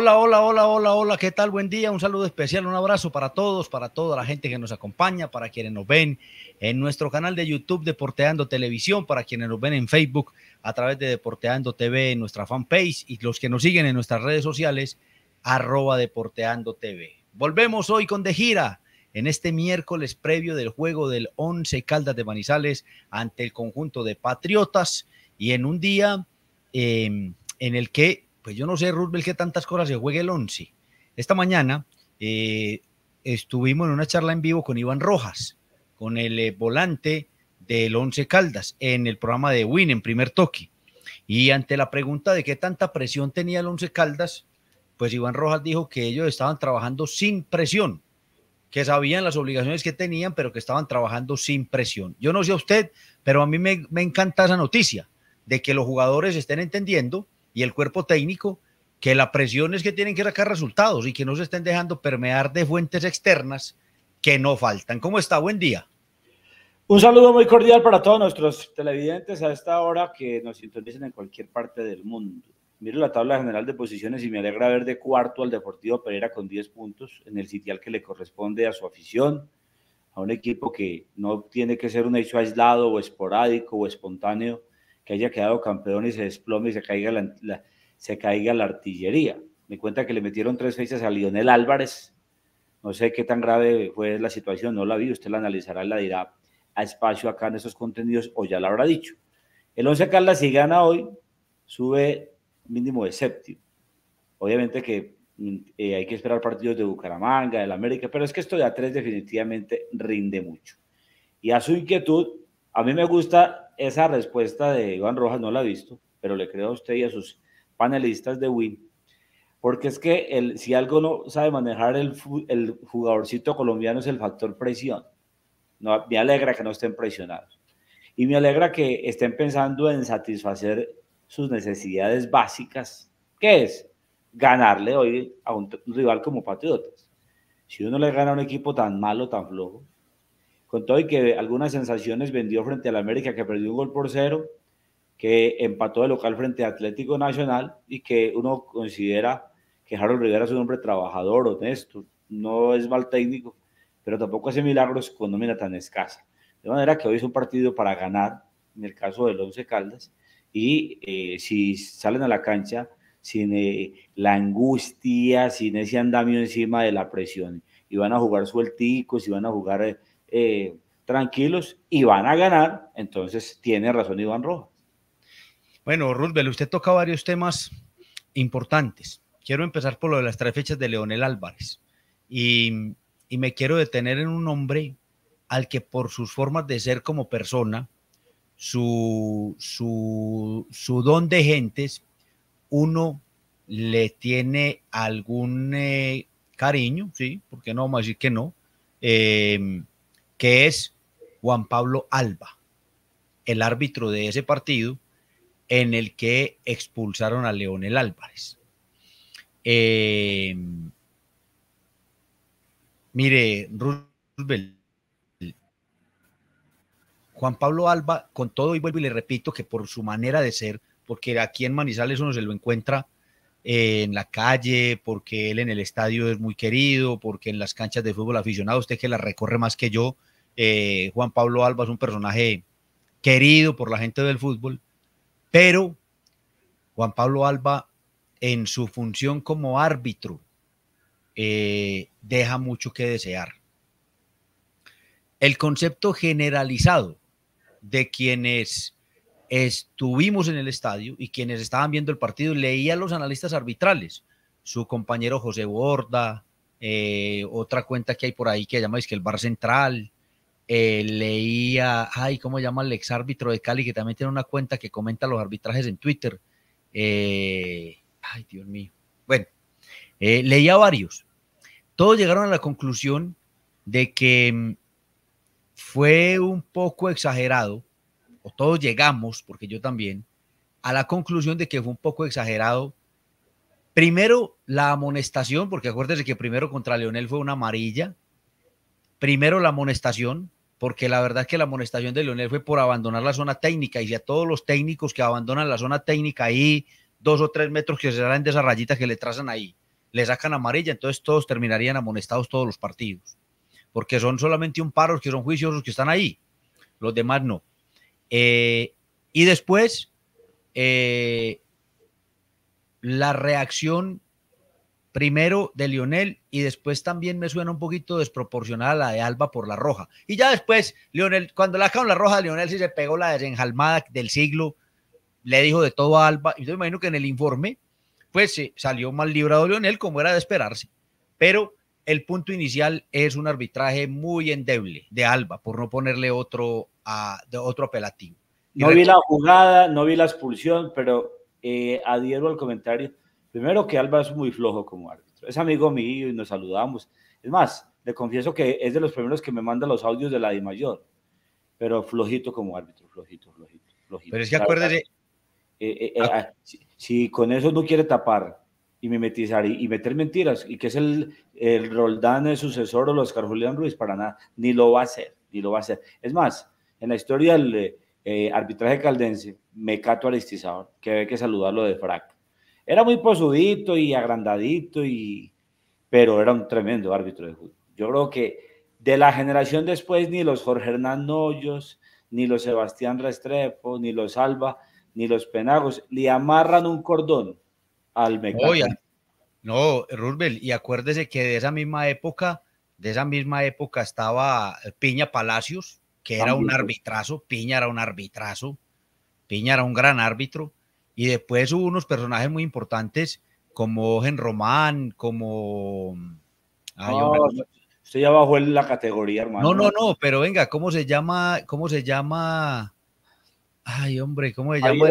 Hola, hola, hola, hola, hola, ¿qué tal? Buen día, un saludo especial, un abrazo para todos, para toda la gente que nos acompaña, para quienes nos ven en nuestro canal de YouTube Deporteando Televisión, para quienes nos ven en Facebook a través de Deporteando TV, en nuestra fanpage y los que nos siguen en nuestras redes sociales, arroba Deporteando TV. Volvemos hoy con De Gira en este miércoles previo del juego del 11 Caldas de Manizales ante el conjunto de Patriotas y en un día em, en el que pues yo no sé, Roosevelt, qué tantas cosas se juegue el once. Esta mañana eh, estuvimos en una charla en vivo con Iván Rojas, con el eh, volante del once Caldas, en el programa de Win, en primer toque. Y ante la pregunta de qué tanta presión tenía el once Caldas, pues Iván Rojas dijo que ellos estaban trabajando sin presión, que sabían las obligaciones que tenían, pero que estaban trabajando sin presión. Yo no sé a usted, pero a mí me encanta esa noticia de que los jugadores estén entendiendo y el cuerpo técnico que la presión es que tienen que sacar resultados y que no se estén dejando permear de fuentes externas que no faltan. ¿Cómo está? Buen día. Un saludo muy cordial para todos nuestros televidentes a esta hora que nos sintonizan en cualquier parte del mundo. Miro la tabla general de posiciones y me alegra ver de cuarto al Deportivo Pereira con 10 puntos en el sitial que le corresponde a su afición, a un equipo que no tiene que ser un hecho aislado o esporádico o espontáneo, que haya quedado campeón y se desplome y se caiga la, se caiga la artillería. Me cuenta que le metieron tres fechas a Lionel Álvarez. No sé qué tan grave fue la situación, no la vi, usted la analizará y la dirá a espacio acá en esos contenidos o ya la habrá dicho. El 11 Carla, si gana hoy, sube mínimo de séptimo. Obviamente que mm, eh, hay que esperar partidos de Bucaramanga, del América, pero es que esto de A3 definitivamente rinde mucho. Y a su inquietud, a mí me gusta esa respuesta de Iván Rojas no la ha visto, pero le creo a usted y a sus panelistas de Win, porque es que el, si algo no sabe manejar el, el jugadorcito colombiano es el factor presión. me alegra que no estén presionados. Y me alegra que estén pensando en satisfacer sus necesidades básicas, que es ganarle hoy a un rival como Patriotas. Si uno le gana a un equipo tan malo, tan flojo, con todo y que algunas sensaciones vendió frente al América, que perdió un gol por cero, que empató de local frente a Atlético Nacional y que uno considera que Harold Rivera es un hombre trabajador, honesto, no es mal técnico, pero tampoco hace milagros con nómina tan escasa. De manera que hoy es un partido para ganar, en el caso del Once Caldas, y eh, si salen a la cancha sin eh, la angustia, sin ese andamio encima de la presión, y van a jugar suelticos, y van a jugar eh, eh, tranquilos y van a ganar, entonces tiene razón Iván Rojas. Bueno, Roosevelt, usted toca varios temas importantes. Quiero empezar por lo de las tres fechas de Leonel Álvarez y, me quiero detener en un hombre al que por sus formas de ser como persona, su, su, don de gentes, uno le tiene algún eh, cariño, ¿sí? Porque no vamos a decir que no. Eh, que es Juan Pablo Alba, el árbitro de ese partido en el que expulsaron a Leonel Álvarez. Eh, mire, Juan Pablo Alba, con todo y vuelvo y le repito que por su manera de ser, porque aquí en Manizales uno se lo encuentra eh, en la calle, porque él en el estadio es muy querido, porque en las canchas de fútbol aficionado, usted que la recorre más que yo, eh, Juan Pablo Alba es un personaje querido por la gente del fútbol, pero Juan Pablo Alba en su función como árbitro eh, deja mucho que desear. El concepto generalizado de quienes estuvimos en el estadio y quienes estaban viendo el partido, leía a los analistas arbitrales, su compañero José Borda, eh, otra cuenta que hay por ahí que llamáis que el Bar Central, eh, leía, ay, ¿cómo llama el ex árbitro de Cali? Que también tiene una cuenta que comenta los arbitrajes en Twitter. Eh, ay, Dios mío. Bueno, eh, leía varios. Todos llegaron a la conclusión de que mm, fue un poco exagerado, o todos llegamos, porque yo también, a la conclusión de que fue un poco exagerado. Primero, la amonestación, porque acuérdense que primero contra Leonel fue una amarilla, primero la amonestación, porque la verdad es que la amonestación de Leonel fue por abandonar la zona técnica, y si a todos los técnicos que abandonan la zona técnica ahí, dos o tres metros que se salen de esas rayitas que le trazan ahí, le sacan amarilla, entonces todos terminarían amonestados todos los partidos, porque son solamente un paro, los que son juiciosos que están ahí, los demás no. Eh, y después, eh, la reacción primero de Lionel y después también me suena un poquito desproporcionada la de Alba por la roja. Y ya después, Lionel, cuando la sacaron la roja, Lionel sí se pegó la desenjalmada del siglo, le dijo de todo a Alba. Yo me imagino que en el informe, pues se salió mal librado Lionel, como era de esperarse. Pero el punto inicial es un arbitraje muy endeble de Alba, por no ponerle otro, otro apelativo. no vi la jugada, no vi la expulsión, pero eh, adhiero al comentario Primero que Alba es muy flojo como árbitro. Es amigo mío y nos saludamos. Es más, le confieso que es de los primeros que me manda los audios de la Di Mayor. Pero flojito como árbitro, flojito, flojito, Pero es que acuérdese. Eh, eh, eh, ah, si, con eso no quiere tapar y mimetizar y, meter mentiras, y que es el, el Roldán, el sucesor o los Oscar Julián Ruiz, para nada, ni lo va a hacer, ni lo va a hacer. Es más, en la historia del arbitraje caldense, me cato Aristizábal, que hay que saludarlo de frac era muy posudito y agrandadito, y, pero era un tremendo árbitro de fútbol. Yo creo que de la generación después, ni los Jorge Hernán Noyos, ni los Sebastián Restrepo, ni los Alba, ni los Penagos, le amarran un cordón al mecánico. No, Rubel, y acuérdese que de esa misma época, de esa misma época estaba Piña Palacios, que era un arbitrazo, Piña era un arbitrazo, Piña era un gran árbitro, y después hubo unos personajes muy importantes como Gen Román, como... Ay, usted ya bajó en la categoría, hermano. No, no, no, pero venga, ¿cómo se llama? ¿Cómo se llama? Ay, hombre, ¿cómo se llama?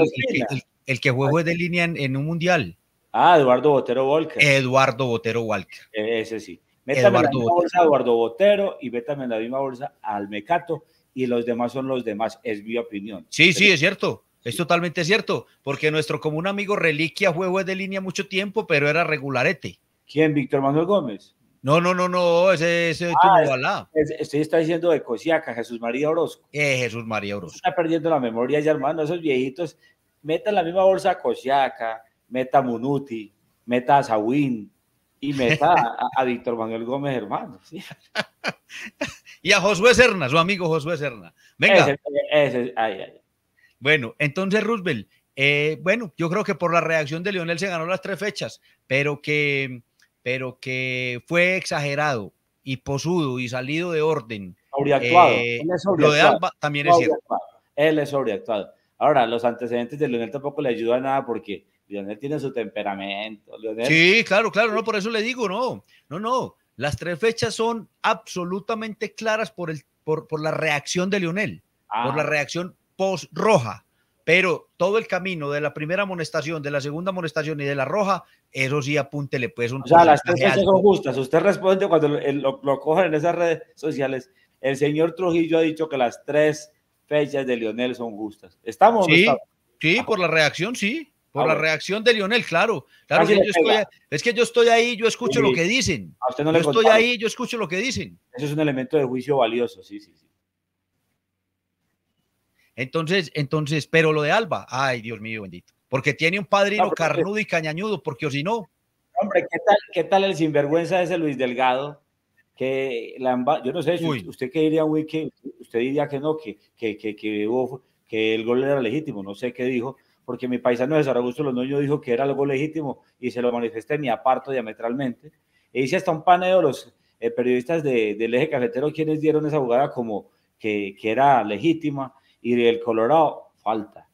El, que juega de línea en, un mundial. Ah, Eduardo Botero Walker. Eduardo Botero Walker. E, ese sí. Métame Eduardo la misma bolsa a Eduardo Botero y métame en la misma bolsa al Mecato y los demás son los demás, es mi opinión. Sí, sí, es cierto. Es totalmente cierto, porque nuestro común amigo Reliquia fue juez de línea mucho tiempo, pero era regularete. ¿Quién? ¿Víctor Manuel Gómez? No, no, no, no, ese, ese ah, está diciendo de Cosiaca, Jesús María Orozco. Eh, Jesús María Orozco. Está perdiendo la memoria ya, hermano, esos viejitos. Meta la misma bolsa a Cosiaca, meta Munuti, meta a Zawin y meta a, Víctor Manuel Gómez, hermano. y a Josué Serna, su amigo Josué Serna. Venga. Ese, ese, ay, ay. Bueno, entonces Roosevelt, eh, bueno, yo creo que por la reacción de Lionel se ganó las tres fechas, pero que, pero que fue exagerado y posudo y salido de orden. Sobreactuado. Eh, lo de Alba también es cierto. Él es sobreactuado. Ahora, los antecedentes de Lionel tampoco le ayudan nada porque Lionel tiene su temperamento. Sí, claro, claro, no, por eso le digo, no, no, no. Las tres fechas son absolutamente claras por, el, por, la reacción de Lionel, por la ah. reacción post roja, pero todo el camino de la primera amonestación, de la segunda amonestación y de la roja, eso sí apúntele pues un... O sea, las tres son justas, usted responde cuando lo, lo, cogen en esas redes sociales, el señor Trujillo ha dicho que las tres fechas de Lionel son justas. ¿Estamos? Sí, sí ah. por la reacción, sí. Por ah, la reacción de Lionel, claro. es que yo estoy ahí, yo escucho lo que dicen. usted no yo estoy ahí, yo escucho lo que dicen. Eso es un elemento de juicio valioso, sí, sí, sí. Entonces, entonces, pero lo de Alba, ay, Dios mío, bendito. Porque tiene un padrino carnudo y cañañudo, porque o si no. Hombre, ¿qué tal, ¿qué tal el sinvergüenza ese Luis Delgado? Que la, yo no sé, usted qué diría, Wiki, usted diría que no, que, que, que, que, que el gol era legítimo, no sé qué dijo, porque mi paisano de Zaragoza Londoño dijo que era algo legítimo y se lo manifesté mi aparto diametralmente. E hice hasta un paneo los eh, periodistas del eje cafetero quienes dieron esa jugada como que, que era legítima y el Colorado, falta.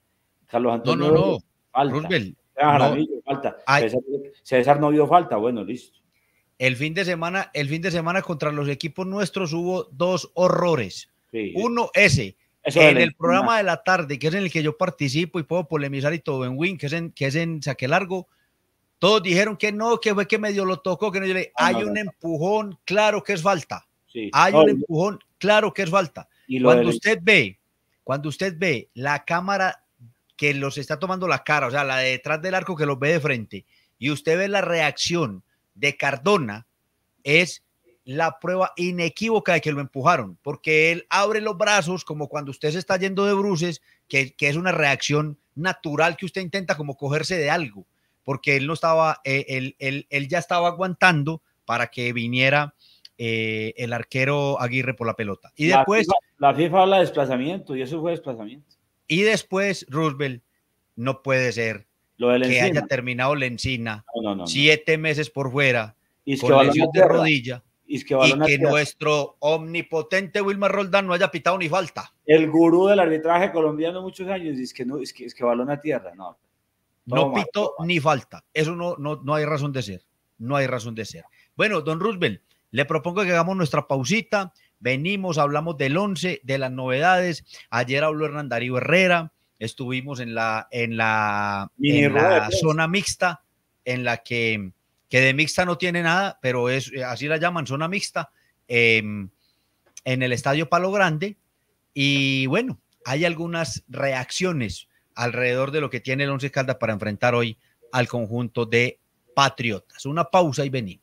Carlos Antonio, no, ah, no, no. falta. Jaramillo, falta. César, no vio falta, bueno, listo. El fin de semana, el fin de semana contra los equipos nuestros hubo dos horrores. Uno ese, en el programa de la tarde, que es en el que yo participo y puedo polemizar y todo en Win, que es en, que es en saque largo, todos dijeron que no, que fue que medio lo tocó, que no, le, ah, hay un empujón, claro que es falta. Hay un empujón, claro que es falta. Cuando usted ve cuando usted ve la cámara que los está tomando la cara, o sea, la de detrás del arco que los ve de frente, y usted ve la reacción de Cardona, es la prueba inequívoca de que lo empujaron, porque él abre los brazos como cuando usted se está yendo de bruces, que, es una reacción natural que usted intenta como cogerse de algo, porque él no estaba, eh, él, ya estaba aguantando para que viniera eh, el arquero Aguirre por la pelota. Y después... La FIFA habla de desplazamiento y eso fue desplazamiento. Y después, Roosevelt, no puede ser que haya terminado la encina siete meses por fuera y con lesión de rodilla y, es que, nuestro omnipotente Wilmer Roldán no haya pitado ni falta. El gurú del arbitraje colombiano muchos años dice que no, es que, es que balón a tierra, no. No pito ni falta. Eso no, no, no hay razón de ser. No hay razón de ser. Bueno, don Roosevelt, le propongo que hagamos nuestra pausita venimos, hablamos del 11, de las novedades. Ayer habló Hernán Darío Herrera, estuvimos en la, en la, zona mixta, en la que, que, de mixta no tiene nada, pero es, eh, así la llaman, zona mixta, em, en el Estadio Palo Grande. Y bueno, hay algunas reacciones alrededor de lo que tiene el 11 Caldas para enfrentar hoy al conjunto de Patriotas. Una pausa y venimos.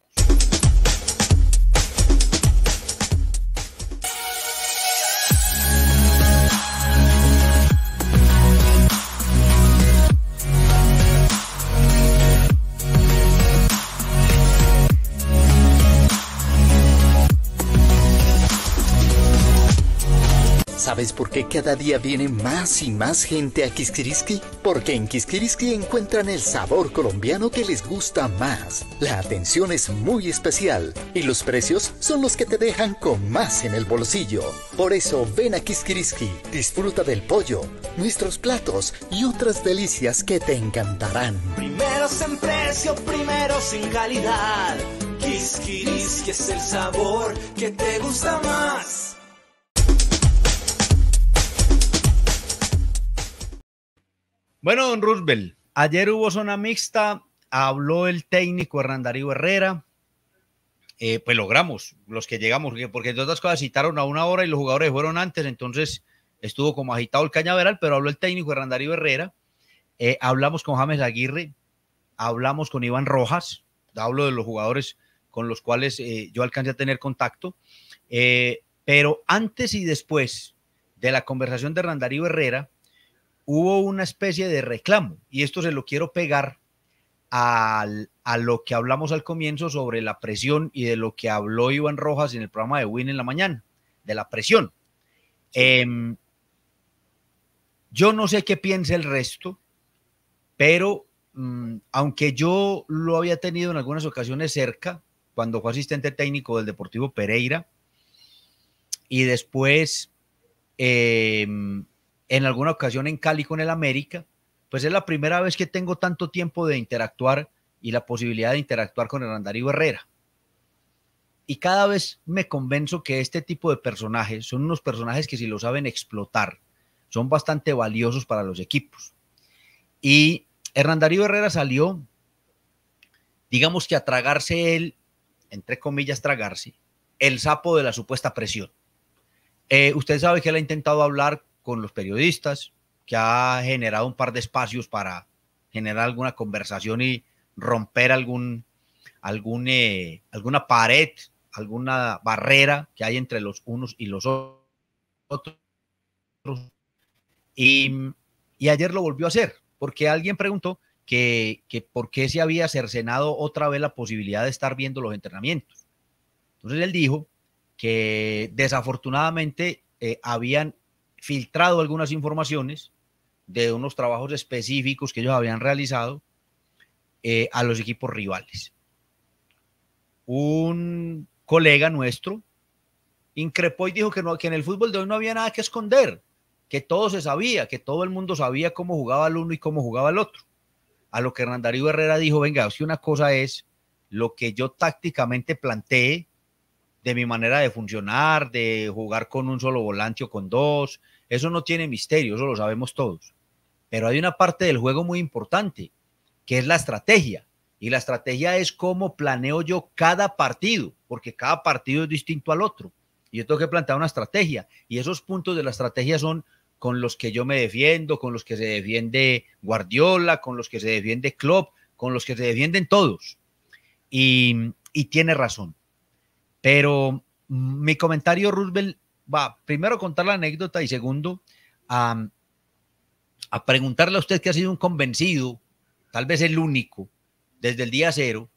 ¿Sabes por qué cada día viene más y más gente a Kiskiriski? Porque en Kiskiriski encuentran el sabor colombiano que les gusta más. La atención es muy especial y los precios son los que te dejan con más en el bolsillo. Por eso ven a Kiskiriski, disfruta del pollo, nuestros platos y otras delicias que te encantarán. Primeros en precio, primeros en calidad. Kiskiriski es el sabor que te gusta más. Bueno, don Roosevelt, ayer hubo zona mixta, habló el técnico Darío Herrera, eh, pues logramos, los que llegamos, porque entre otras cosas citaron a una hora y los jugadores fueron antes, entonces estuvo como agitado el cañaveral, pero habló el técnico Darío Herrera, eh, hablamos con James Aguirre, hablamos con Iván Rojas, hablo de los jugadores con los cuales eh, yo alcancé a tener contacto, pero antes y después de la conversación de Darío Herrera, hubo una especie de reclamo, y esto se lo quiero pegar a lo que hablamos al comienzo sobre la presión y de lo que habló Iván Rojas en el programa de Win en la mañana, de la presión. Em, yo no sé qué piensa el resto, pero mm, aunque yo lo había tenido en algunas ocasiones cerca, cuando fue asistente técnico del Deportivo Pereira, y después eh, en alguna ocasión en Cali con el América, pues es la primera vez que tengo tanto tiempo de interactuar y la posibilidad de interactuar con el Herrera. Y cada vez me convenzo que este tipo de personajes son unos personajes que si lo saben explotar, son bastante valiosos para los equipos. Y Hernandario Herrera salió, digamos que a tragarse él, entre comillas, tragarse, el sapo de la supuesta presión. Eh, usted sabe que él ha intentado hablar con los periodistas, que ha generado un par de espacios para generar alguna conversación y romper algún, eh, alguna pared, alguna barrera que hay entre los unos y los otros. Y, ayer lo volvió a hacer, porque alguien preguntó que, por qué se había cercenado otra vez la posibilidad de estar viendo los entrenamientos. Entonces él dijo que desafortunadamente eh, habían filtrado algunas informaciones de unos trabajos específicos que ellos habían realizado eh, a los equipos rivales. Un colega nuestro increpó y dijo que, no, que en el fútbol de hoy no había nada que esconder, que todo se sabía, que todo el mundo sabía cómo jugaba el uno y cómo jugaba el otro. A lo que Hernán Herrera dijo, venga, si una cosa es lo que yo tácticamente planteé de mi manera de funcionar, de jugar con un solo volante o con dos. Eso no tiene misterio, eso lo sabemos todos. Pero hay una parte del juego muy importante, que es la estrategia. Y la estrategia es cómo planeo yo cada partido, porque cada partido es distinto al otro. Y yo tengo que plantear una estrategia. Y esos puntos de la estrategia son con los que yo me defiendo, con los que se defiende Guardiola, con los que se defiende Klopp, con los que se defienden todos. y tiene razón. Pero mm, mi comentario, Roosevelt, va primero a contar la anécdota y segundo a, preguntarle a usted que ha sido un convencido, tal vez el único, desde el día cero,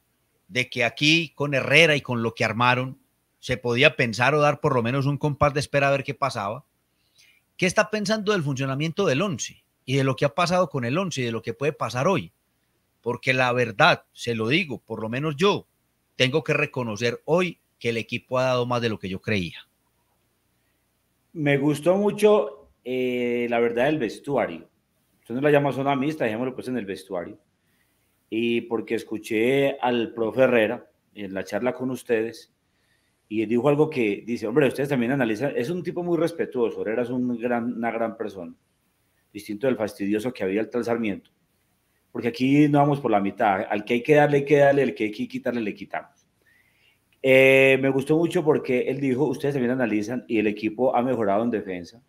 de que aquí con Herrera y con lo que armaron se podía pensar o dar por lo menos un compás de espera a ver qué pasaba. ¿Qué está pensando del funcionamiento del 11 y de lo que ha pasado con el 11 y de lo que puede pasar hoy? Porque la verdad, se lo digo, por lo menos yo tengo que reconocer hoy que el equipo ha dado más de lo que yo creía. Me gustó mucho, eh, la verdad, del vestuario. Entonces la llama zona mixta, dejémoslo pues en el vestuario. Y porque escuché al profe Herrera en la charla con ustedes y dijo algo que dice, hombre, ustedes también analizan, es un tipo muy respetuoso, Herrera es un gran, una gran persona, distinto del fastidioso que había el transarmiento Porque aquí no vamos por la mitad, al que hay que darle, hay que darle, al que hay que quitarle, le quitamos. Eh, me gustó mucho porque él dijo, ustedes también analizan y el equipo ha mejorado en defensa,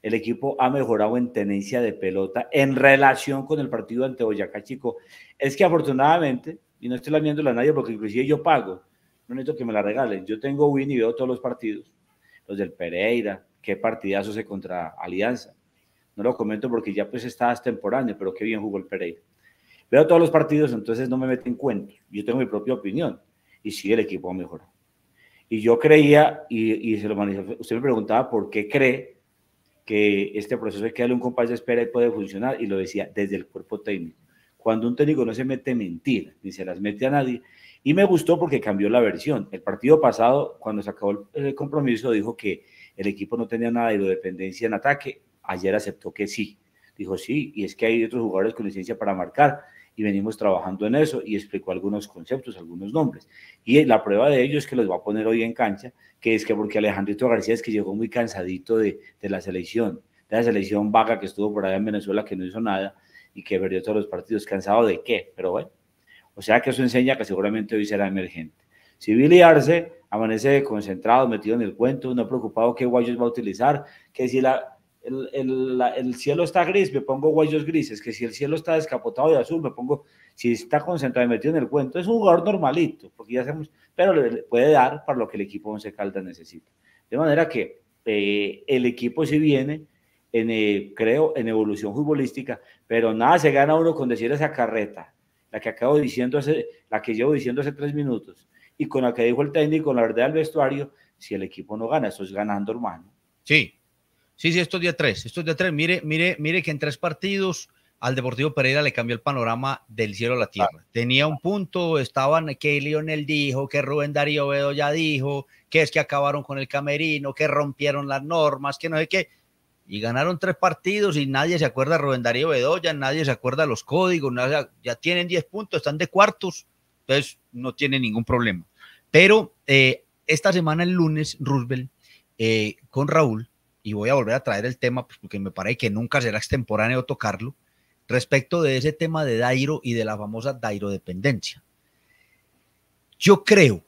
el equipo ha mejorado en tenencia de pelota en relación con el partido ante Boyacá Chico. Es que afortunadamente, y no estoy lamiéndole a nadie porque inclusive yo pago, no necesito que me la regalen, yo tengo Win y veo todos los partidos, los del Pereira, qué partidazo se contra Alianza. No lo comento porque ya pues está extemporáneo, pero qué bien jugó el Pereira. Veo todos los partidos, entonces no me meto en cuento. Yo tengo mi propia opinión y sí, el equipo mejoró. Y yo creía, y, se lo usted me preguntaba por qué cree que este proceso de que darle un compás de espera y puede funcionar, y lo decía desde el cuerpo técnico. Cuando un técnico no se mete mentira, ni se las mete a nadie, y me gustó porque cambió la versión. El partido pasado, cuando se acabó el compromiso, dijo que el equipo no tenía nada de dependencia en ataque. Ayer aceptó que sí. Dijo sí, y es que hay otros jugadores con licencia para marcar y venimos trabajando en eso y explicó algunos conceptos, algunos nombres. Y la prueba de ello es que los va a poner hoy en cancha, que es que porque Alejandrito García es que llegó muy cansadito de, de la selección, de la selección vaga que estuvo por allá en Venezuela que no hizo nada y que perdió todos los partidos, cansado de qué, pero bueno. O sea que eso enseña que seguramente hoy será emergente. Si Billy Arce amanece concentrado, metido en el cuento, no preocupado qué guayos va a utilizar, que si la el, cielo está gris, me pongo guayos grises, que si el cielo está descapotado de azul, me pongo, si está concentrado y metido en el cuento, es un jugador normalito, porque ya hacemos, pero le, puede dar para lo que el equipo Once Caldas necesita. De manera que eh, el equipo sí viene, en, eh, creo, en evolución futbolística, pero nada se gana uno con decir esa carreta, la que acabo diciendo, hace, la que llevo diciendo hace tres minutos, y con la que dijo el técnico, la verdad, al vestuario, si el equipo no gana, eso es ganando, hermano. Sí, Sí, sí, estos días tres, estos días tres. Mire, mire, mire que en tres partidos al Deportivo Pereira le cambió el panorama del cielo a la tierra. Ah. Tenía un punto, estaban que Lionel dijo, que Rubén Darío Bedo ya dijo, que es que acabaron con el camerino, que rompieron las normas, que no sé qué. Y ganaron tres partidos y nadie se acuerda de Rubén Darío Bedoya, nadie se acuerda los códigos, ya tienen diez puntos, están de cuartos, entonces no tiene ningún problema. Pero eh, esta semana, el lunes, Roosevelt, eh, con Raúl, y voy a volver a traer el tema pues, porque me parece que nunca será extemporáneo tocarlo, respecto de ese tema de Dairo y de la famosa Dairo dependencia. Yo creo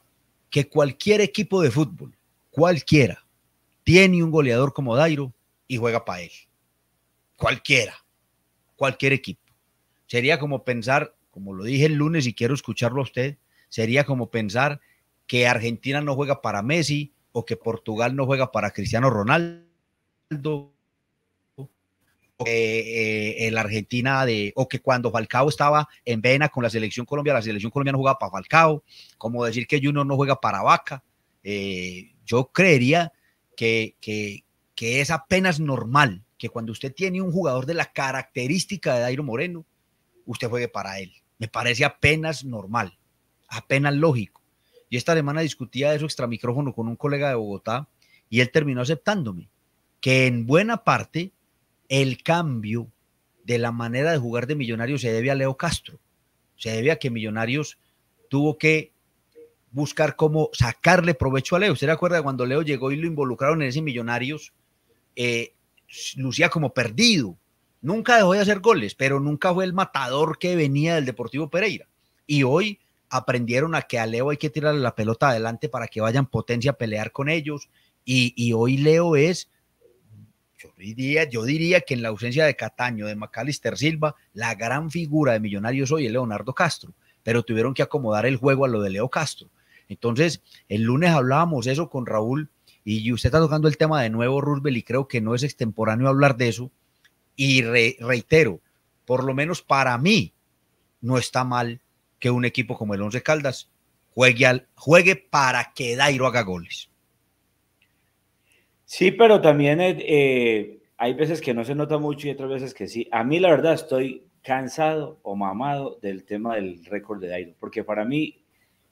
que cualquier equipo de fútbol, cualquiera, tiene un goleador como Dairo y juega para él. Cualquiera, cualquier equipo. Sería como pensar, como lo dije el lunes y quiero escucharlo a usted, sería como pensar que Argentina no juega para Messi o que Portugal no juega para Cristiano Ronaldo eh, eh la Argentina de, o que cuando Falcao estaba en Vena con la selección Colombia, la selección colombiana jugaba para Falcao, como decir que Junior no juega para Vaca. Eh, yo creería que, es apenas normal que cuando usted tiene un jugador de la característica de Dairo Moreno, usted juegue para él. Me parece apenas normal, apenas lógico. Y esta semana discutía eso extramicrófono con un colega de Bogotá y él terminó aceptándome que en buena parte el cambio de la manera de jugar de Millonarios se debe a Leo Castro, se debe a que Millonarios tuvo que buscar cómo sacarle provecho a Leo. ¿Usted recuerda cuando Leo llegó y lo involucraron en ese Millonarios? Eh, lucía como perdido. Nunca dejó de hacer goles, pero nunca fue el matador que venía del Deportivo Pereira. Y hoy aprendieron a que a Leo hay que tirarle la pelota adelante para que vayan potencia a pelear con ellos. y hoy Leo es yo diría, que en la ausencia de Cataño, de Macalister Silva, la gran figura de Millonarios hoy es Leonardo Castro, pero tuvieron que acomodar el juego a lo de Leo Castro. Entonces, el lunes hablábamos eso con Raúl y usted está tocando el tema de nuevo, Roosevelt, y creo que no es extemporáneo hablar de eso. Y reitero, por lo menos para mí, no está mal que un equipo como el Once Caldas juegue, al, juegue para que Dairo haga goles. Sí, pero también eh, eh, hay veces que no se nota mucho y otras veces que sí. A mí la verdad estoy cansado o mamado del tema del récord de Dairo, porque para mí,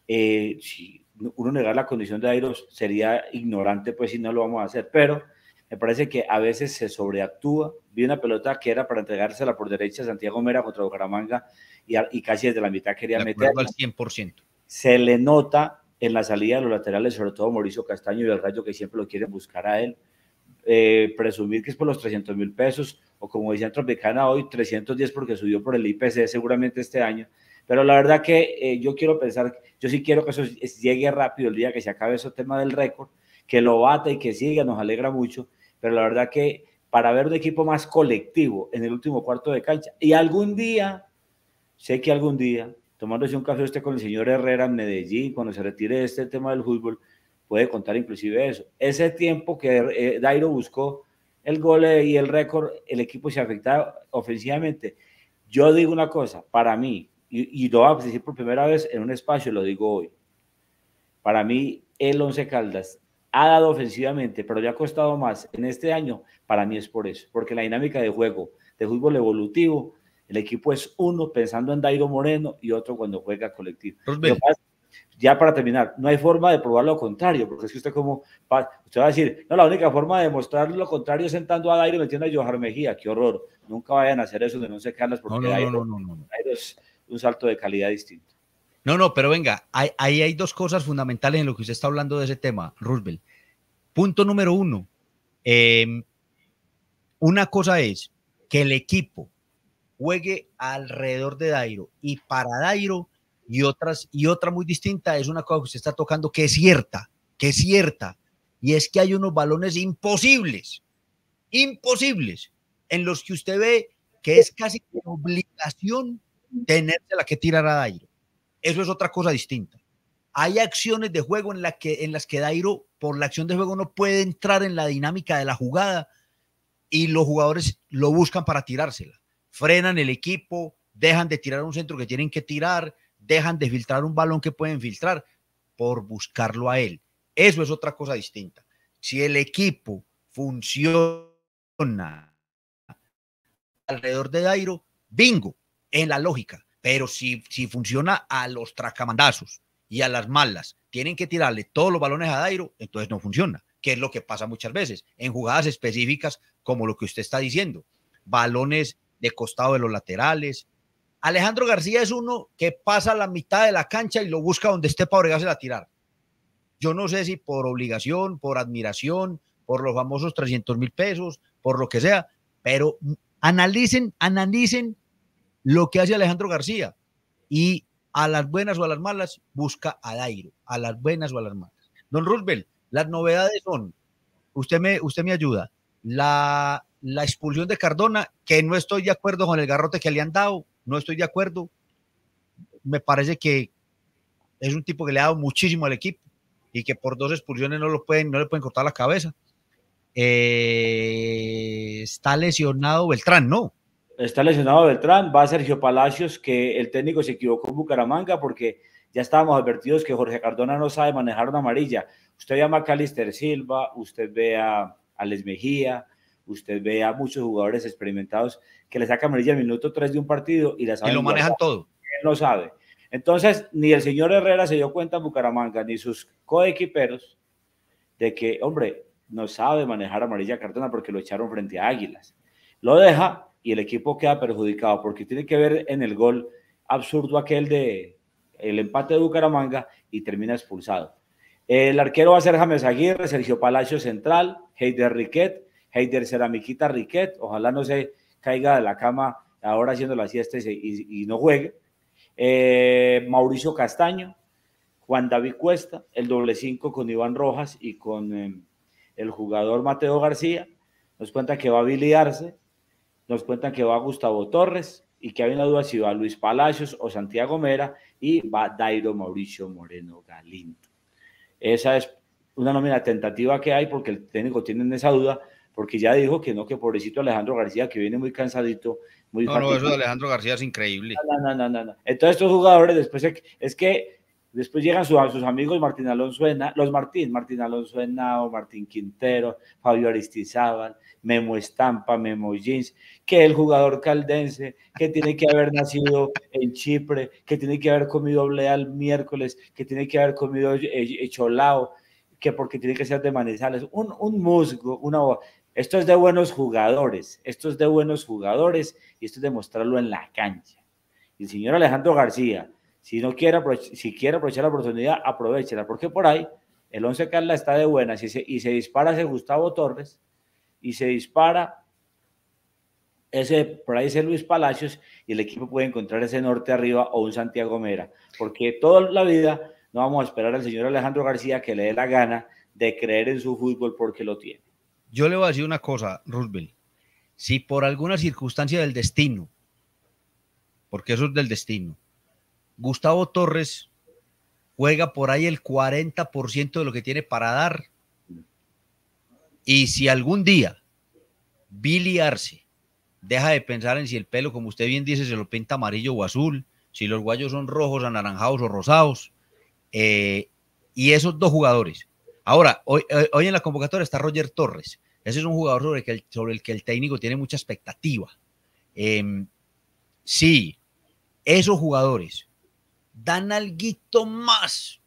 eh, si uno negar la condición de Dairo sería ignorante, pues si no lo vamos a hacer, pero me parece que a veces se sobreactúa. Vi una pelota que era para entregársela por derecha a Santiago Mera contra Bucaramanga y, y casi desde la mitad quería meterla. al 100%. Se le nota en la salida de los laterales, sobre todo Mauricio Castaño y el Rayo, que siempre lo quieren buscar a él. Eh, presumir que es por los 300 mil pesos, o como decía Tropicana hoy, 310 porque subió por el IPC seguramente este año. Pero la verdad que eh, yo quiero pensar, yo sí quiero que eso llegue rápido el día que se acabe ese tema del récord, que lo bata y que siga, nos alegra mucho. Pero la verdad que para ver un equipo más colectivo en el último cuarto de cancha, y algún día, sé que algún día tomándose un café este con el señor Herrera en Medellín, cuando se retire este tema del fútbol, puede contar inclusive eso. Ese tiempo que eh, Dairo buscó el gol eh, y el récord, el equipo se afectaba ofensivamente. Yo digo una cosa, para mí, y, y lo voy a decir por primera vez en un espacio, lo digo hoy, para mí el Once Caldas ha dado ofensivamente, pero le ha costado más en este año, para mí es por eso, porque la dinámica de juego de fútbol evolutivo el equipo es uno pensando en Dairo Moreno y otro cuando juega colectivo. ya para terminar, no hay forma de probar lo contrario, porque es que usted como, usted va a decir, no, la única forma de demostrar lo contrario es sentando a Dairo y metiendo a Johan Mejía, qué horror. Nunca vayan a hacer eso de no sé porque Dairo, es un salto de calidad distinto. No, no, pero venga, ahí hay, dos cosas fundamentales en lo que usted está hablando de ese tema, Roosevelt. Punto número uno, em, una cosa es que el equipo juegue alrededor de Dairo y para Dairo y otras y otra muy distinta es una cosa que usted está tocando que es cierta, que es cierta y es que hay unos balones imposibles, imposibles en los que usted ve que es casi obligación tenérsela la que tirar a Dairo. Eso es otra cosa distinta. Hay acciones de juego en, que, en las que Dairo, por la acción de juego, no puede entrar en la dinámica de la jugada y los jugadores lo buscan para tirársela frenan el equipo, dejan de tirar un centro que tienen que tirar, dejan de filtrar un balón que pueden filtrar por buscarlo a él. Eso es otra cosa distinta. Si el equipo funciona alrededor de Dairo, bingo, en la lógica. Pero si, si funciona a los tracamandazos y a las malas, tienen que tirarle todos los balones a Dairo, entonces no funciona, que es lo que pasa muchas veces en jugadas específicas como lo que usted está diciendo. Balones de costado de los laterales. Alejandro García es uno que pasa la mitad de la cancha y lo busca donde esté para obligarse a tirar. Yo no sé si por obligación, por admiración, por los famosos 300 mil pesos, por lo que sea, pero analicen, analicen lo que hace Alejandro García y a las buenas o a las malas busca al aire, a las buenas o a las malas. Don Roosevelt, las novedades son, usted me, usted me ayuda, la la expulsión de Cardona, que no estoy de acuerdo con el garrote que le han dado, no estoy de acuerdo. Me parece que es un tipo que le ha dado muchísimo al equipo y que por dos expulsiones no, lo pueden, no le pueden cortar la cabeza. Eh, está lesionado Beltrán, ¿no? Está lesionado Beltrán, va Sergio Palacios, que el técnico se equivocó en Bucaramanga porque ya estábamos advertidos que Jorge Cardona no sabe manejar una amarilla. Usted ve a Macalister Silva, usted ve a Alex Mejía, usted ve a muchos jugadores experimentados que le saca amarilla al minuto 3 de un partido y la lo manejan todo. Él lo sabe. Entonces, ni el señor Herrera se dio cuenta en Bucaramanga, ni sus coequiperos, de que, hombre, no sabe manejar amarilla cartona porque lo echaron frente a Águilas. Lo deja y el equipo queda perjudicado porque tiene que ver en el gol absurdo aquel de el empate de Bucaramanga y termina expulsado. El arquero va a ser James Aguirre, Sergio Palacio Central, Heider Riquet, Heider Ceramiquita Riquet, ojalá no se caiga de la cama ahora haciendo la siesta y, no juegue. Eh, Mauricio Castaño, Juan David Cuesta, el doble cinco con Iván Rojas y con em, el jugador Mateo García. Nos cuentan que va a habilitarse, nos cuentan que va Gustavo Torres y que hay una duda si va Luis Palacios o Santiago Mera y va Dairo Mauricio Moreno Galindo. Esa es una nómina tentativa que hay porque el técnico tiene esa duda, porque ya dijo que no, que pobrecito Alejandro García, que viene muy cansadito, muy No, no, eso de Alejandro García es increíble. No, no, no, no, Entonces estos jugadores después es que después llegan sus, amigos Martín Alonso los Martín, Martín Alonso o Martín Quintero, Fabio Aristizábal, Memo Estampa, Memo Jeans, que el jugador caldense, que tiene que haber nacido en Chipre, que tiene que haber comido bleal el miércoles, que tiene que haber comido eh, eh, cholao, que porque tiene que ser de manizales, un, un musgo, una esto es de buenos jugadores, esto es de buenos jugadores y esto es de en la cancha. el señor Alejandro García, si no quiere, si quiere aprovechar la oportunidad, aprovechela, porque por ahí el 11 Carla está de buenas y se, dispara ese Gustavo Torres y se dispara ese, por ahí ese Luis Palacios y el equipo puede encontrar ese norte arriba o un Santiago Mera, porque toda la vida no vamos a esperar al señor Alejandro García que le dé la gana de creer en su fútbol porque lo tiene. Yo le voy a decir una cosa, Roosevelt. Si por alguna circunstancia del destino, porque eso es del destino, Gustavo Torres juega por ahí el 40% de lo que tiene para dar, y si algún día Billy Arce deja de pensar en si el pelo, como usted bien dice, se lo pinta amarillo o azul, si los guayos son rojos, anaranjados o rosados, eh, y esos dos jugadores Ahora, eh, hoy, en la convocatoria está Roger Torres. Ese es un jugador sobre el que el, técnico tiene mucha expectativa. Em, sí, esos jugadores dan algo más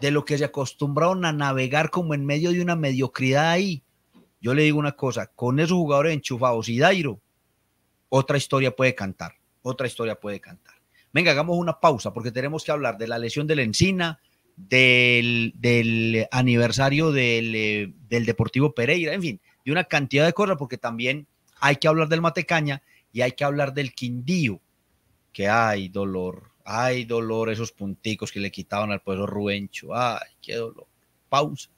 de lo que se acostumbraron a navegar como en medio de una mediocridad ahí. Yo le digo una cosa, con esos jugadores enchufados y Dairo, otra historia puede cantar, otra historia puede cantar. Venga, hagamos una pausa porque tenemos que hablar de la lesión de la encina, del, aniversario eh, del, Deportivo Pereira, en fin, de una cantidad de cosas, porque también hay que hablar del Matecaña y hay que hablar del Quindío, que hay dolor, hay dolor, esos punticos que le quitaban al pueblo Rubencho, ay, qué dolor. Pausa.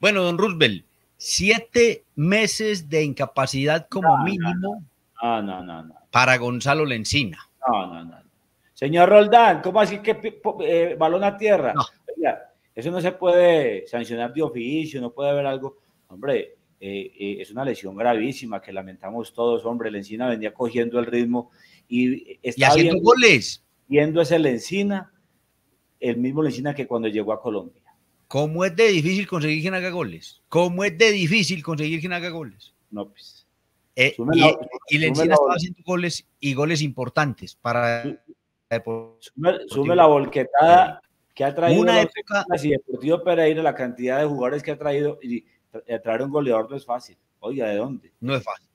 Bueno, don Roosevelt, siete meses de incapacidad como mínimo para Gonzalo Lencina. No, no, no. Señor Roldán, ¿cómo así que eh, balón a tierra? eso no se puede sancionar de oficio, no puede haber algo. Hombre, eh, eh, es una lesión gravísima que lamentamos todos. Hombre, Lencina venía cogiendo el ritmo y está haciendo goles. Viendo ese Lencina, el mismo Lencina que cuando llegó a Colombia. ¿Cómo es de difícil conseguir quien haga goles? ¿Cómo es de difícil conseguir quien haga goles? No, pues. Eh, y, estaba haciendo goles y goles importantes para. Sume, la volquetada que ha traído una época Deportivo Pereira la cantidad de jugadores que ha traído y eh, traer un goleador no es fácil. Oiga, ¿de dónde? No es fácil.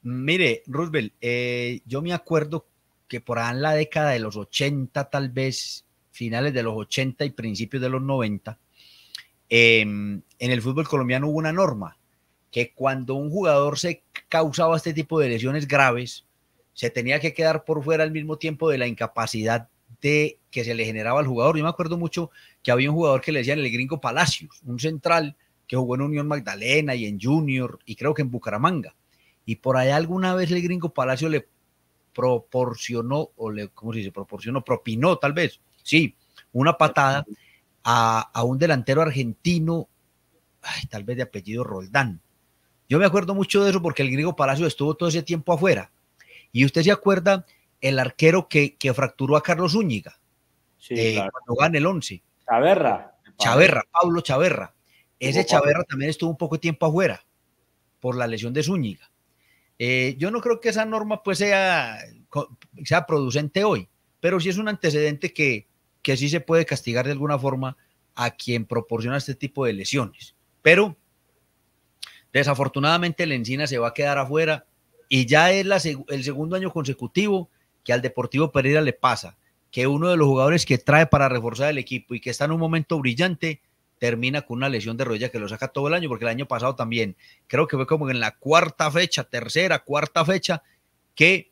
Mire, Roosevelt, eh, yo me acuerdo que por ahí en la década de los 80, tal vez finales de los 80 y principios de los 90, Em, en el fútbol colombiano hubo una norma que cuando un jugador se causaba este tipo de lesiones graves, se tenía que quedar por fuera al mismo tiempo de la incapacidad de que se le generaba al jugador. Yo me acuerdo mucho que había un jugador que le decían el gringo Palacios, un central que jugó en Unión Magdalena y en Junior y creo que en Bucaramanga. Y por ahí alguna vez el gringo Palacios le proporcionó, o le, ¿cómo se dice? Proporcionó, propinó tal vez, sí, una patada a, un delantero argentino, tal vez de apellido Roldán. Yo me acuerdo mucho de eso porque el griego Palacio estuvo todo ese tiempo afuera. Y usted se acuerda el arquero que, fracturó a Carlos Zúñiga sí, eh, cuando gana el 11. Chaverra. Chaverra, Pablo Chaverra. Ese Chaverra también estuvo un poco de tiempo afuera por la lesión de Zúñiga. Eh, yo no creo que esa norma pues sea, sea producente hoy, pero sí es un antecedente que, que sí se puede castigar de alguna forma a quien proporciona este tipo de lesiones. Pero desafortunadamente el Encina se va a quedar afuera y ya es el segundo año consecutivo que al Deportivo Pereira le pasa que uno de los jugadores que trae para reforzar el equipo y que está en un momento brillante termina con una lesión de rodilla que lo saca todo el año, porque el año pasado también, creo que fue como en la cuarta fecha, tercera, cuarta fecha, que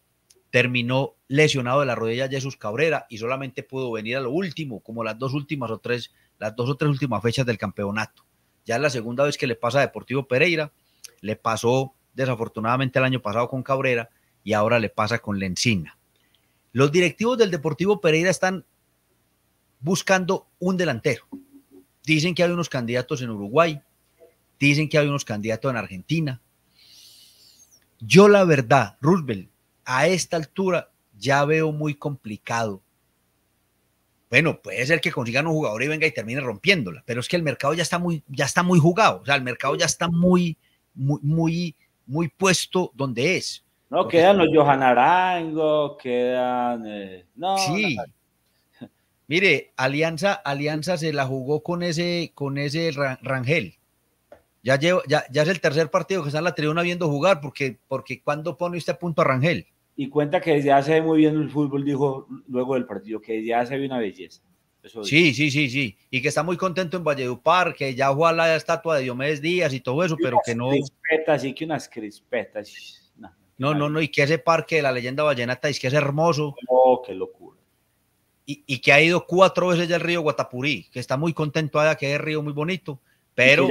terminó lesionado de la rodilla Jesús Cabrera y solamente pudo venir a lo último, como las dos últimas o tres, las dos o tres últimas fechas del campeonato. Ya es la segunda vez que le pasa a Deportivo Pereira, le pasó desafortunadamente el año pasado con Cabrera y ahora le pasa con Lencina. Los directivos del Deportivo Pereira están buscando un delantero. Dicen que hay unos candidatos en Uruguay, dicen que hay unos candidatos en Argentina. Yo la verdad, Roosevelt, a esta altura ya veo muy complicado. Bueno, puede ser que consigan un jugador y venga y termine rompiéndola, pero es que el mercado ya está muy, ya está muy jugado, o sea, el mercado ya está muy, muy, muy, muy puesto donde es. No, quedan los Johan Arango, quedan... Eh, sí. Mire, Alianza, Alianza se la jugó con ese, con ese Rangel. Ya, ya, es el tercer partido que está en la tribuna viendo jugar, porque, porque cuando pone usted punto a Rangel y cuenta que desde hace muy bien el fútbol, dijo luego del partido, que desde hace una belleza. sí, sí, sí, sí. Y que está muy contento en Valledupar, que ya jugó a la estatua de Diomedes Díaz y todo eso, pero que no. Crispetas, sí, que unas crispetas. No, no, no, y que ese parque de la leyenda vallenata es que es hermoso. Oh, qué locura. Y, y que ha ido cuatro veces ya río Guatapurí, que está muy contento allá, que es río muy bonito, pero.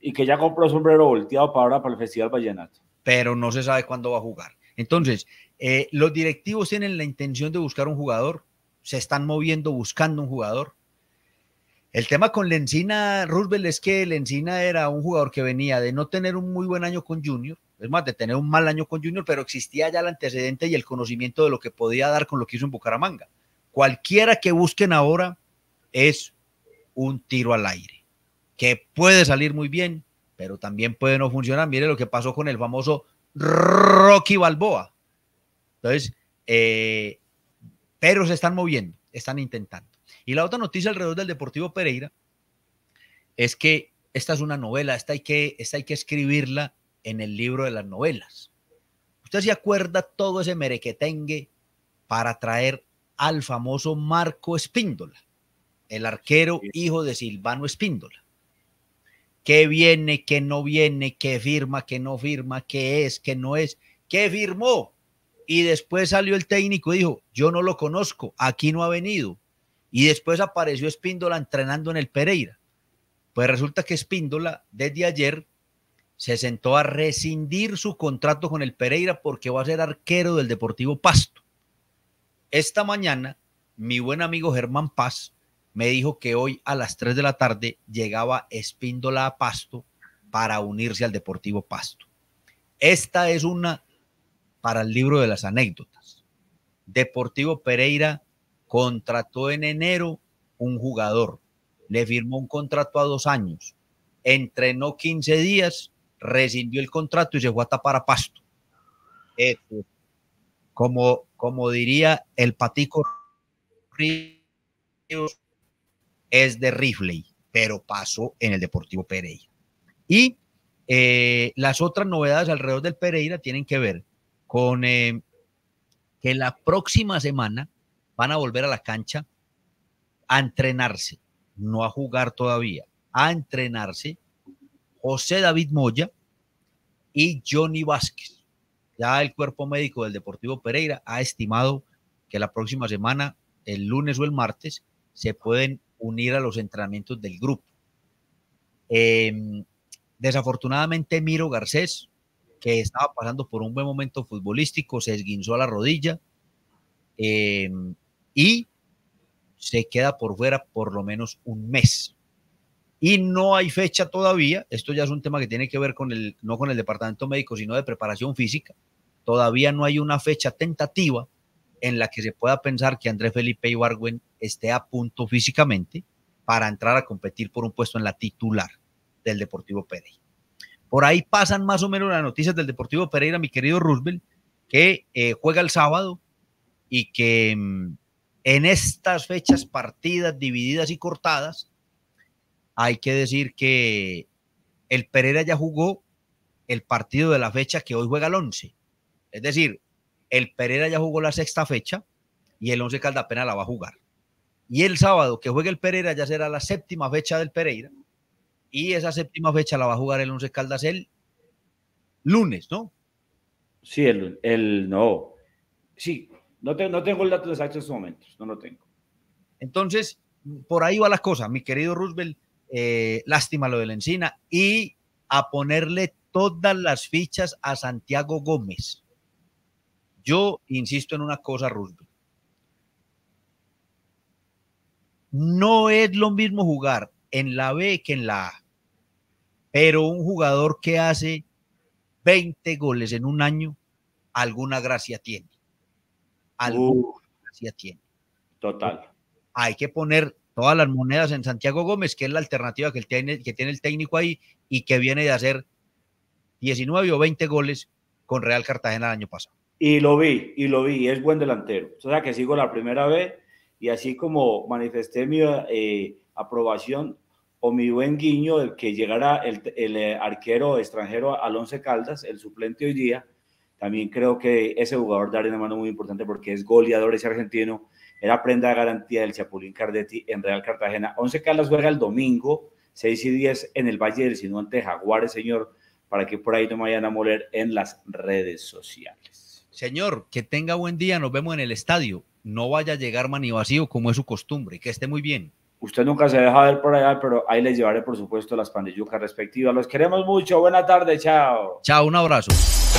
Y que ya, compró el compró sombrero volteado para ahora para el Festival Vallenato. Pero no se sabe cuándo va a jugar. Entonces, eh, los directivos tienen la intención de buscar un jugador, se están moviendo buscando un jugador. El tema con Lencina, Roosevelt, es que Lencina era un jugador que venía de no tener un muy buen año con Junior, es más, de tener un mal año con Junior, pero existía ya el antecedente y el conocimiento de lo que podía dar con lo que hizo en Bucaramanga. Cualquiera que busquen ahora es un tiro al aire, que puede salir muy bien, pero también puede no funcionar. Mire lo que pasó con el famoso Rocky Balboa. Entonces, eh, pero se están moviendo, están intentando. Y la otra noticia alrededor del Deportivo Pereira es que esta es una novela, esta hay que, esta hay que escribirla en el libro de las novelas. Usted se acuerda todo ese merequetengue para traer al famoso Marco Espíndola, el arquero hijo de Silvano Espíndola. ¿Qué viene, qué no viene, qué firma, qué no firma, qué es, qué no es, qué firmó? y después salió el técnico y dijo, yo no lo conozco, aquí no ha venido. Y después apareció Espíndola entrenando en el Pereira. Pues resulta que Espíndola desde ayer se sentó a rescindir su contrato con el Pereira porque va a ser arquero del Deportivo Pasto. Esta mañana, mi buen amigo Germán Paz me dijo que hoy a las 3 de la tarde llegaba Espíndola a Pasto para unirse al Deportivo Pasto. Esta es una para el libro de las anécdotas. Deportivo Pereira contrató en enero un jugador, le firmó un contrato a dos años, entrenó 15 días, rescindió el contrato y se fue a tapar a pasto. Como, diría el patico es de Rifley, pero pasó en el Deportivo Pereira. Y eh, las otras novedades alrededor del Pereira tienen que ver con eh, que la próxima semana van a volver a la cancha a entrenarse, no a jugar todavía, a entrenarse José David Moya y Johnny Vázquez. Ya el cuerpo médico del Deportivo Pereira ha estimado que la próxima semana, el lunes o el martes, se pueden unir a los entrenamientos del grupo. Em, desafortunadamente, Miro Garcés que estaba pasando por un buen momento futbolístico, se esguinzó a la rodilla eh, y se queda por fuera por lo menos un mes. Y no hay fecha todavía, esto ya es un tema que tiene que ver con el, no con el departamento médico, sino de preparación física, todavía no hay una fecha tentativa en la que se pueda pensar que Andrés Felipe Ibargüen esté a punto físicamente para entrar a competir por un puesto en la titular del Deportivo Pereira. Por ahí pasan más o menos las noticias del Deportivo Pereira, mi querido Roosevelt, que eh, juega el sábado y que mm, en estas fechas partidas divididas y cortadas, hay que decir que el Pereira ya jugó el partido de la fecha que hoy juega el 11. Es decir, el Pereira ya jugó la sexta fecha y el 11 Caldapena la va a jugar. Y el sábado que juegue el Pereira ya será la séptima fecha del Pereira y esa séptima fecha la va a jugar el Once Caldas el lunes, ¿no? Sí, el, el no. Sí, no, tengo el dato exacto en estos momentos, no lo tengo. Entonces, por ahí va la cosa, mi querido Roosevelt. Eh, lástima lo de la encina. Y a ponerle todas las fichas a Santiago Gómez. Yo insisto en una cosa, Roosevelt. No es lo mismo jugar en la B que en la A. Pero un jugador que hace 20 goles en un año, alguna gracia tiene. Alguna gracia tiene. Total. Hay que poner todas las monedas en Santiago Gómez, que es la alternativa que tiene, que tiene el técnico ahí y que viene de hacer 19 o 20 goles con Real Cartagena el año pasado. Y lo vi, y lo vi, es buen delantero. O sea que sigo la primera vez y así como manifesté mi eh, aprobación o mi buen guiño de que llegara el, eh, arquero extranjero al Caldas, el suplente hoy día, también creo que ese jugador daría una mano muy importante porque es goleador, ese argentino, era prenda de garantía del Chapulín Cardetti en Real Cartagena. Once Caldas juega el domingo, 6 y 10 en el Valle del Sino ante Jaguares, señor, para que por ahí no me vayan a moler en las redes sociales. Señor, que tenga buen día, nos vemos en el estadio. No vaya a llegar mani vacío como es su costumbre, que esté muy bien. Usted nunca se deja ver por allá, pero ahí les llevaré, por supuesto, las pandillucas respectivas. Los queremos mucho. Buena tarde. Chao. Chao. Un abrazo.